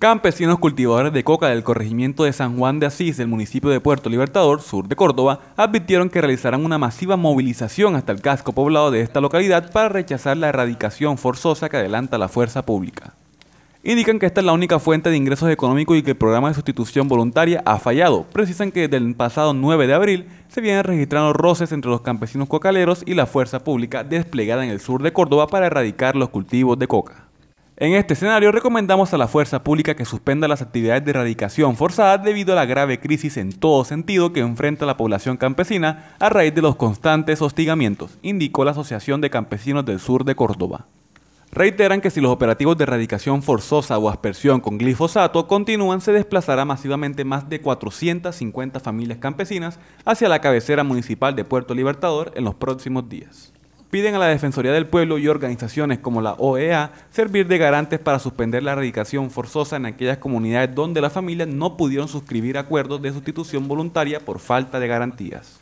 Campesinos cultivadores de coca del corregimiento de San Juan de Asís del municipio de Puerto Libertador, sur de Córdoba, advirtieron que realizarán una masiva movilización hasta el casco poblado de esta localidad para rechazar la erradicación forzosa que adelanta la fuerza pública. Indican que esta es la única fuente de ingresos económicos y que el programa de sustitución voluntaria ha fallado. Precisan que desde el pasado 9 de abril se vienen registrando roces entre los campesinos cocaleros y la fuerza pública desplegada en el sur de Córdoba para erradicar los cultivos de coca. En este escenario recomendamos a la fuerza pública que suspenda las actividades de erradicación forzada debido a la grave crisis en todo sentido que enfrenta la población campesina a raíz de los constantes hostigamientos, indicó la Asociación de Campesinos del Sur de Córdoba. Reiteran que si los operativos de erradicación forzosa o aspersión con glifosato continúan, se desplazará masivamente más de 450 familias campesinas hacia la cabecera municipal de Puerto Libertador en los próximos días piden a la Defensoría del Pueblo y organizaciones como la OEA servir de garantes para suspender la erradicación forzosa en aquellas comunidades donde las familias no pudieron suscribir acuerdos de sustitución voluntaria por falta de garantías.